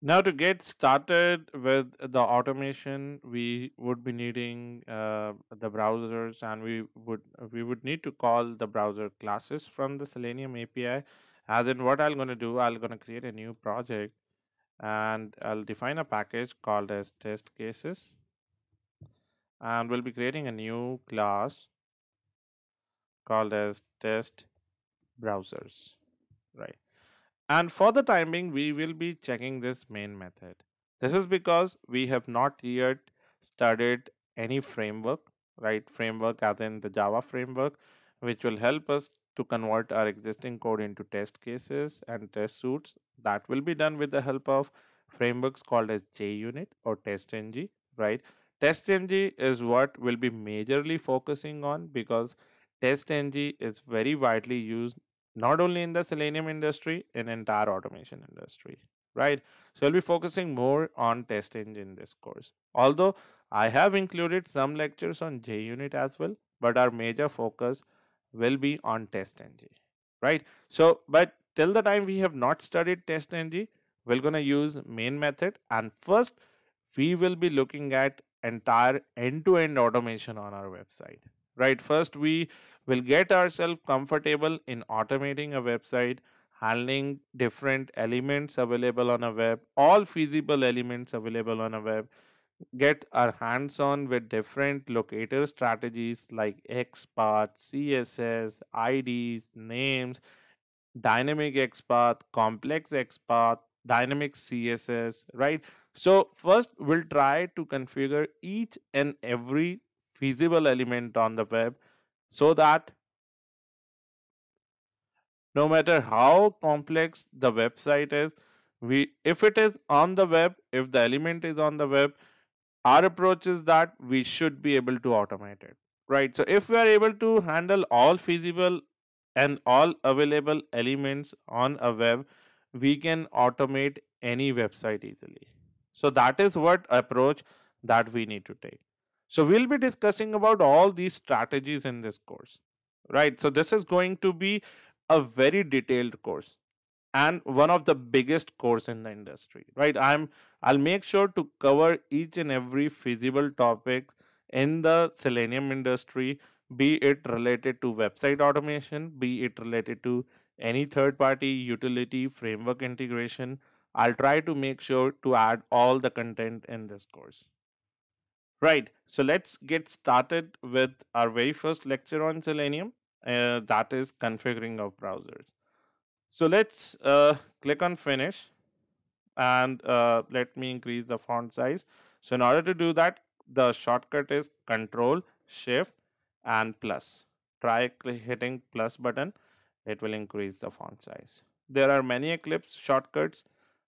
Now, to get started with the automation, we would be needing uh, the browsers, and we would we would need to call the browser classes from the Selenium API. As in, what I'm going to do, I'm going to create a new project, and I'll define a package called as test cases, and we'll be creating a new class called as test browsers, right? And for the time being, we will be checking this main method. This is because we have not yet studied any framework, right? Framework as in the Java framework, which will help us to convert our existing code into test cases and test suits. That will be done with the help of frameworks called as JUnit or TestNG, right? TestNG is what will be majorly focusing on because TestNG is very widely used not only in the selenium industry in entire automation industry right so i'll be focusing more on testing in this course although i have included some lectures on junit as well but our major focus will be on test ng right so but till the time we have not studied test ng we're going to use main method and first we will be looking at entire end-to-end -end automation on our website right? First, we will get ourselves comfortable in automating a website, handling different elements available on a web, all feasible elements available on a web, get our hands on with different locator strategies like XPath, CSS, IDs, names, dynamic XPath, complex XPath, dynamic CSS, right? So first we'll try to configure each and every feasible element on the web so that no matter how complex the website is we if it is on the web if the element is on the web our approach is that we should be able to automate it right so if we are able to handle all feasible and all available elements on a web we can automate any website easily so that is what approach that we need to take so we'll be discussing about all these strategies in this course, right? So this is going to be a very detailed course and one of the biggest course in the industry, right? I'm I'll make sure to cover each and every feasible topic in the selenium industry, be it related to website automation, be it related to any third party utility framework integration. I'll try to make sure to add all the content in this course. Right. So let's get started with our very first lecture on Selenium, uh, that is configuring of browsers. So let's uh, click on finish and uh, let me increase the font size. So in order to do that, the shortcut is control shift and plus. Try hitting plus button. It will increase the font size. There are many Eclipse shortcuts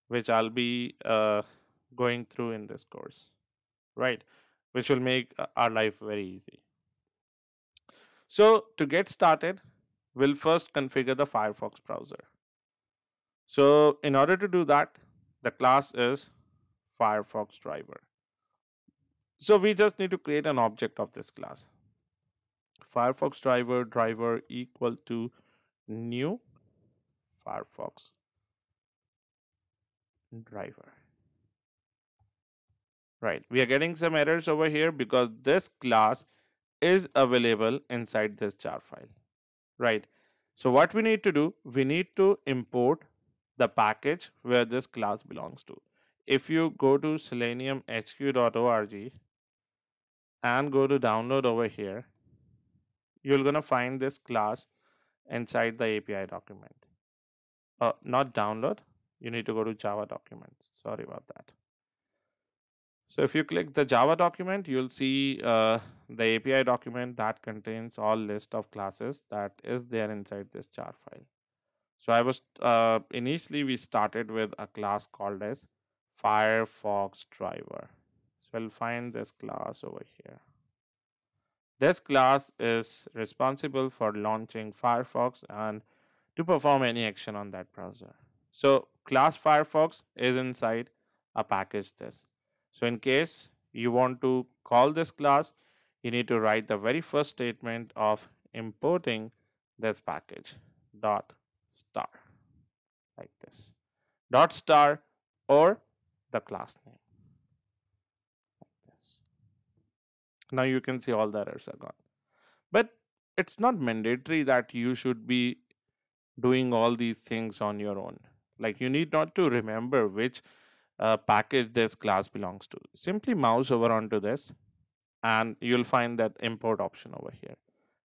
which I'll be uh, going through in this course. Right which will make uh, our life very easy. So to get started, we'll first configure the Firefox browser. So in order to do that, the class is Firefox driver. So we just need to create an object of this class. Firefox driver driver equal to new Firefox driver right we are getting some errors over here because this class is available inside this jar file right so what we need to do we need to import the package where this class belongs to if you go to seleniumhq.org and go to download over here you're gonna find this class inside the api document uh, not download you need to go to java documents sorry about that so if you click the Java document, you'll see uh, the API document that contains all list of classes that is there inside this jar file. So I was uh, initially we started with a class called as Firefox driver. So I'll find this class over here. This class is responsible for launching Firefox and to perform any action on that browser. So class Firefox is inside a package this so in case you want to call this class, you need to write the very first statement of importing this package dot star like this dot star or the class name like this. Now you can see all the errors are gone. But it's not mandatory that you should be doing all these things on your own. Like you need not to remember which uh, package this class belongs to. Simply mouse over onto this and you'll find that import option over here.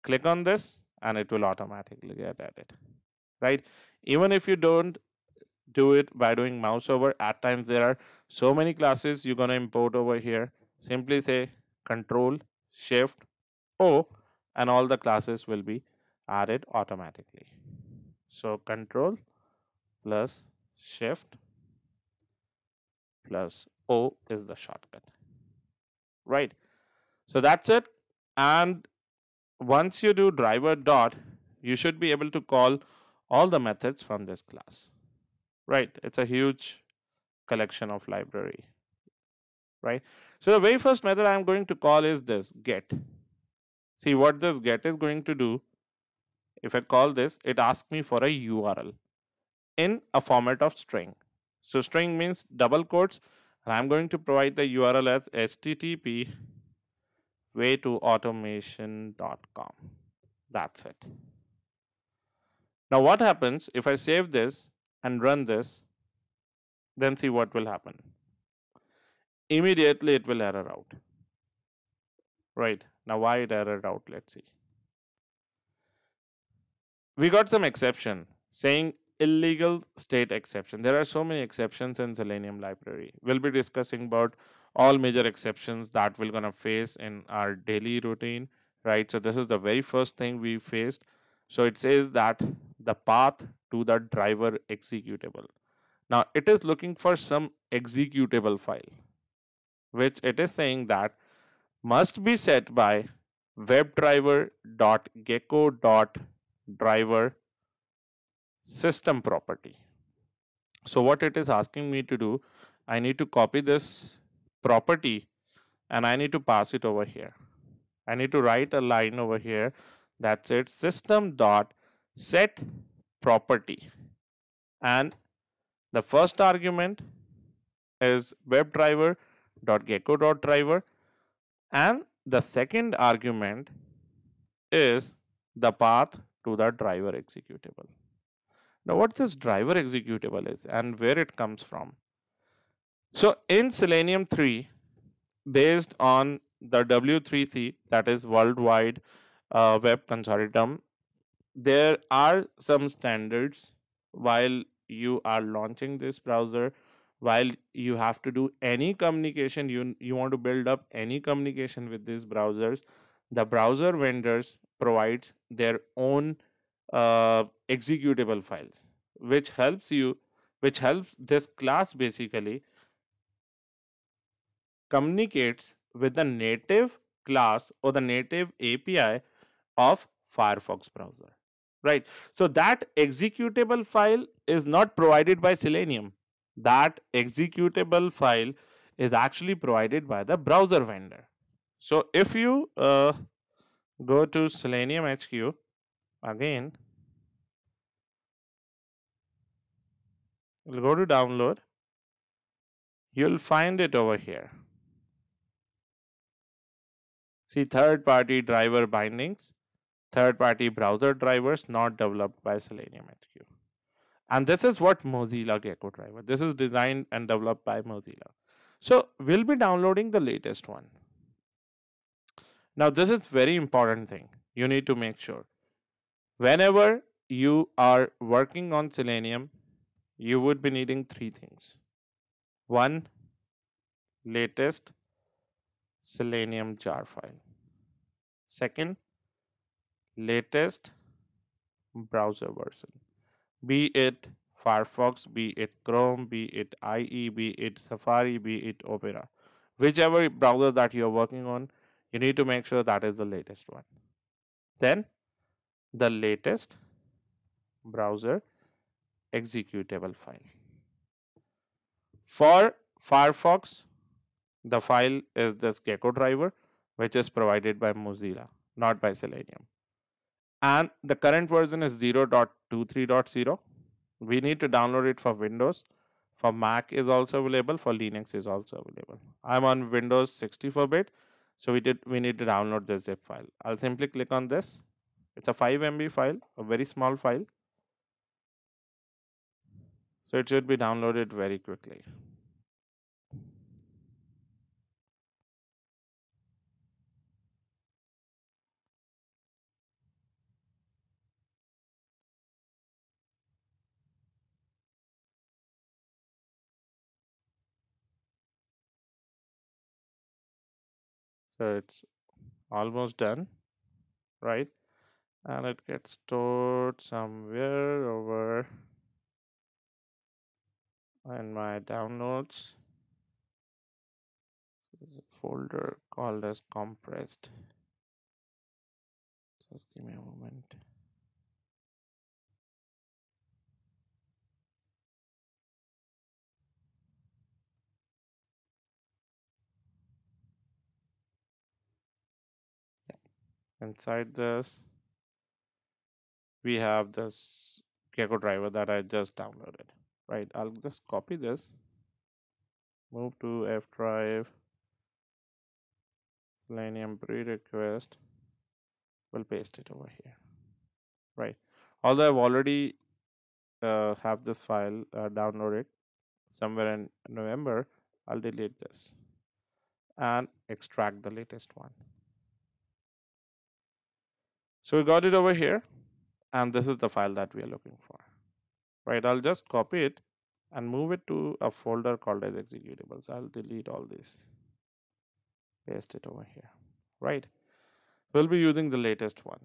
Click on this and it will automatically get added, right? Even if you don't do it by doing mouse over, at times there are so many classes you're going to import over here. Simply say control shift O and all the classes will be added automatically. So control plus shift plus O is the shortcut, right? So that's it. And once you do driver dot, you should be able to call all the methods from this class, right? It's a huge collection of library, right? So the very first method I'm going to call is this get. See what this get is going to do. If I call this, it asks me for a URL in a format of string. So string means double quotes. And I'm going to provide the URL as http way to automation.com. That's it. Now what happens if I save this and run this, then see what will happen. Immediately it will error out. Right. Now why it errored out, let's see. We got some exception saying illegal state exception. There are so many exceptions in Selenium library. We'll be discussing about all major exceptions that we're gonna face in our daily routine, right? So this is the very first thing we faced. So it says that the path to the driver executable. Now it is looking for some executable file, which it is saying that must be set by webdriver.gecko.driver system property. So what it is asking me to do, I need to copy this property and I need to pass it over here. I need to write a line over here that says system dot set property and the first argument is WebDriver dot gecko dot driver and the second argument is the path to the driver executable. Now what this driver executable is and where it comes from. So in Selenium 3, based on the W3C, that is Worldwide uh, Web Consortium, there are some standards while you are launching this browser, while you have to do any communication, you, you want to build up any communication with these browsers, the browser vendors provides their own uh, executable files which helps you which helps this class basically communicates with the native class or the native API of Firefox browser right so that executable file is not provided by selenium that executable file is actually provided by the browser vendor so if you uh, go to selenium hq again We'll go to download. You'll find it over here. See third party driver bindings, third party browser drivers not developed by Selenium HQ. And this is what Mozilla Gecko driver. This is designed and developed by Mozilla. So we'll be downloading the latest one. Now this is very important thing. You need to make sure whenever you are working on Selenium, you would be needing three things. One, latest selenium jar file. Second, latest browser version, be it Firefox, be it Chrome, be it IE, be it Safari, be it Opera. Whichever browser that you're working on, you need to make sure that is the latest one. Then the latest browser executable file. For Firefox, the file is this Gecko driver, which is provided by Mozilla, not by Selenium. And the current version is 0.23.0. We need to download it for Windows. For Mac is also available, for Linux is also available. I'm on Windows 64-bit, so we, did, we need to download this zip file. I'll simply click on this. It's a 5 MB file, a very small file. So it should be downloaded very quickly. So it's almost done, right? And it gets stored somewhere over and my downloads there's a folder called as compressed just give me a moment inside this we have this gecko driver that i just downloaded right I'll just copy this move to F drive selenium pre-request we'll paste it over here right although I've already uh, have this file uh, downloaded somewhere in November I'll delete this and extract the latest one so we got it over here and this is the file that we are looking for right i'll just copy it and move it to a folder called as executables i'll delete all this paste it over here right we'll be using the latest one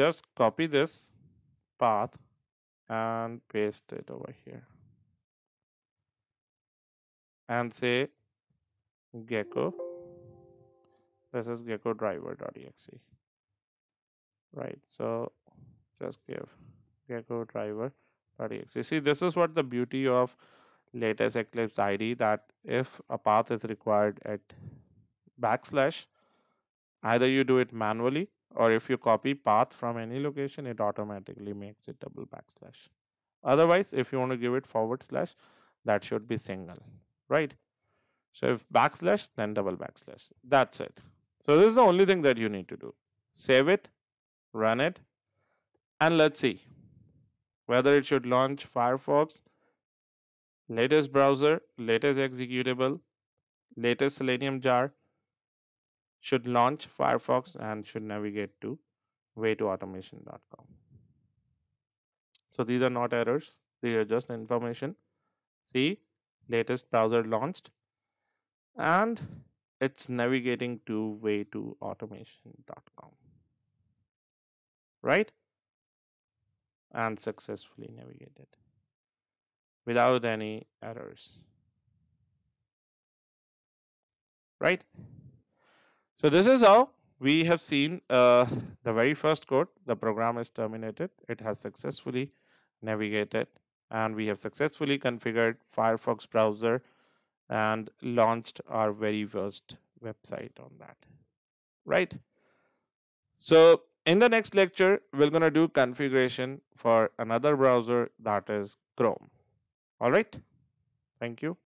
just copy this path and paste it over here and say gecko this is gecko driver.exe right so just give gecko driver you See, this is what the beauty of latest Eclipse ID that if a path is required at backslash, either you do it manually or if you copy path from any location, it automatically makes it double backslash. Otherwise, if you want to give it forward slash, that should be single, right? So if backslash, then double backslash. That's it. So this is the only thing that you need to do. Save it, run it, and let's see whether it should launch Firefox, latest browser, latest executable, latest Selenium jar, should launch Firefox and should navigate to waytoautomation.com. So these are not errors, these are just information. See, latest browser launched and it's navigating to waytoautomation.com. Right? and successfully navigated without any errors. Right? So this is how we have seen uh, the very first code, the program is terminated. It has successfully navigated and we have successfully configured Firefox browser and launched our very first website on that. Right? So in the next lecture, we're going to do configuration for another browser that is Chrome. All right. Thank you.